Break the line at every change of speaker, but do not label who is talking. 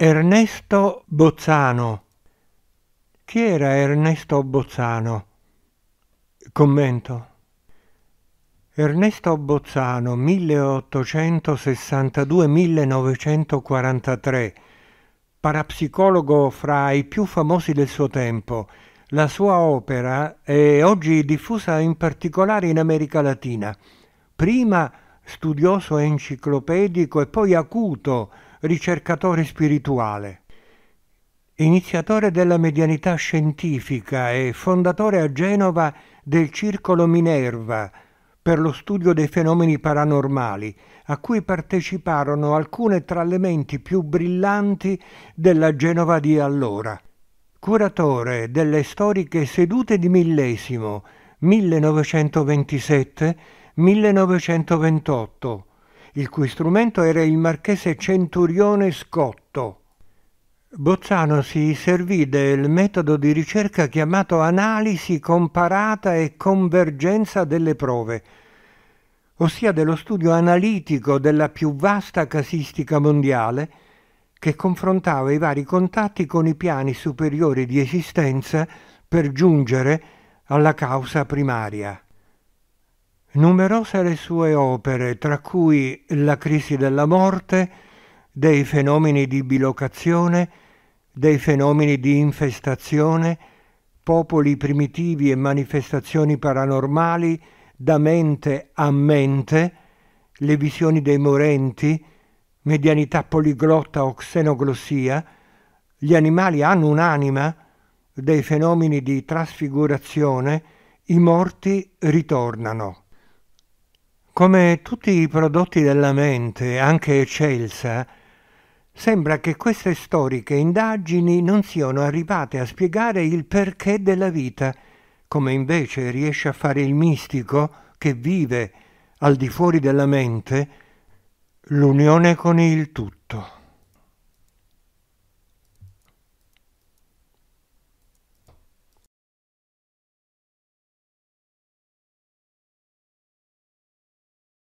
Ernesto Bozzano. Chi era Ernesto Bozzano? Commento. Ernesto Bozzano, 1862-1943, parapsicologo fra i più famosi del suo tempo. La sua opera è oggi diffusa in particolare in America Latina. Prima studioso enciclopedico e poi acuto ricercatore spirituale. Iniziatore della medianità scientifica e fondatore a Genova del Circolo Minerva per lo studio dei fenomeni paranormali, a cui parteciparono alcune tra le menti più brillanti della Genova di allora. Curatore delle storiche sedute di millesimo 1927-1928 il cui strumento era il marchese Centurione Scotto. Bozzano si servì del metodo di ricerca chiamato analisi comparata e convergenza delle prove, ossia dello studio analitico della più vasta casistica mondiale che confrontava i vari contatti con i piani superiori di esistenza per giungere alla causa primaria. Numerose le sue opere, tra cui La crisi della morte, dei fenomeni di bilocazione, dei fenomeni di infestazione, popoli primitivi e manifestazioni paranormali, da mente a mente, le visioni dei morenti, medianità poliglotta o xenoglossia, gli animali hanno un'anima, dei fenomeni di trasfigurazione, i morti ritornano. Come tutti i prodotti della mente, anche eccelsa, sembra che queste storiche indagini non siano arrivate a spiegare il perché della vita, come invece riesce a fare il mistico che vive al di fuori della mente l'unione con il tutto.